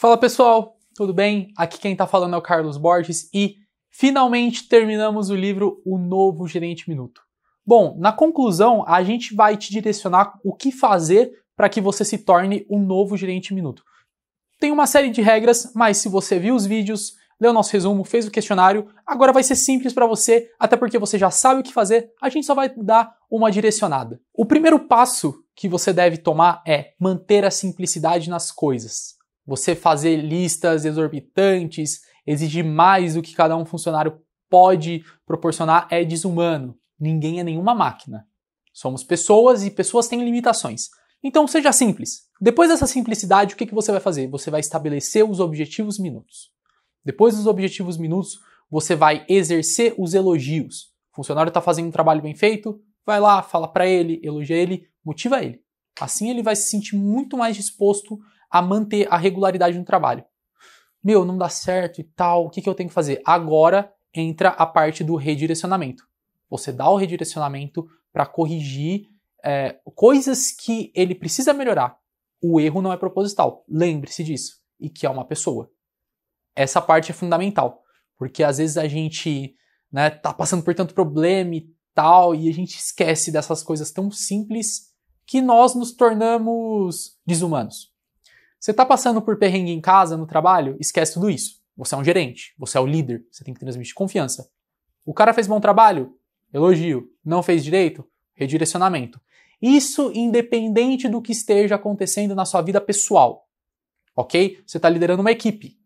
Fala pessoal, tudo bem? Aqui quem está falando é o Carlos Borges e finalmente terminamos o livro O Novo Gerente Minuto. Bom, na conclusão, a gente vai te direcionar o que fazer para que você se torne um novo gerente minuto. Tem uma série de regras, mas se você viu os vídeos, leu nosso resumo, fez o questionário, agora vai ser simples para você, até porque você já sabe o que fazer, a gente só vai dar uma direcionada. O primeiro passo que você deve tomar é manter a simplicidade nas coisas você fazer listas exorbitantes, exigir mais do que cada um funcionário pode proporcionar é desumano. Ninguém é nenhuma máquina. Somos pessoas e pessoas têm limitações. Então seja simples. Depois dessa simplicidade, o que, que você vai fazer? Você vai estabelecer os objetivos minutos. Depois dos objetivos minutos, você vai exercer os elogios. O funcionário está fazendo um trabalho bem feito, vai lá, fala para ele, elogia ele, motiva ele. Assim ele vai se sentir muito mais disposto a manter a regularidade no trabalho. Meu, não dá certo e tal, o que, que eu tenho que fazer? Agora entra a parte do redirecionamento. Você dá o redirecionamento para corrigir é, coisas que ele precisa melhorar. O erro não é proposital. Lembre-se disso. E que é uma pessoa. Essa parte é fundamental. Porque às vezes a gente né, tá passando por tanto problema e tal, e a gente esquece dessas coisas tão simples que nós nos tornamos desumanos. Você está passando por perrengue em casa, no trabalho? Esquece tudo isso. Você é um gerente, você é o líder, você tem que transmitir confiança. O cara fez bom trabalho? Elogio. Não fez direito? Redirecionamento. Isso independente do que esteja acontecendo na sua vida pessoal. Ok? Você está liderando uma equipe.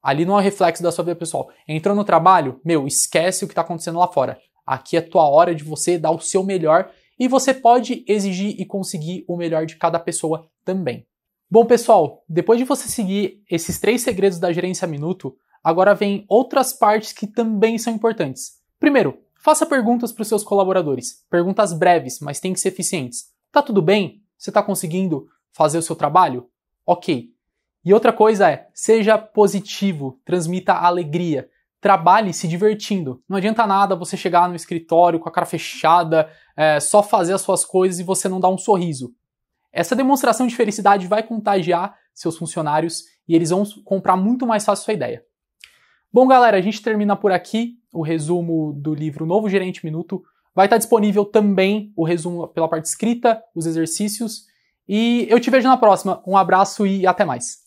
Ali não é reflexo da sua vida pessoal. Entrou no trabalho? Meu, esquece o que está acontecendo lá fora. Aqui é a tua hora de você dar o seu melhor e você pode exigir e conseguir o melhor de cada pessoa também. Bom, pessoal, depois de você seguir esses três segredos da gerência minuto, agora vem outras partes que também são importantes. Primeiro, faça perguntas para os seus colaboradores. Perguntas breves, mas tem que ser eficientes. Tá tudo bem? Você está conseguindo fazer o seu trabalho? Ok. E outra coisa é, seja positivo, transmita alegria. Trabalhe se divertindo. Não adianta nada você chegar no escritório com a cara fechada, é, só fazer as suas coisas e você não dar um sorriso. Essa demonstração de felicidade vai contagiar seus funcionários e eles vão comprar muito mais fácil sua ideia. Bom, galera, a gente termina por aqui o resumo do livro Novo Gerente Minuto. Vai estar disponível também o resumo pela parte escrita, os exercícios. E eu te vejo na próxima. Um abraço e até mais.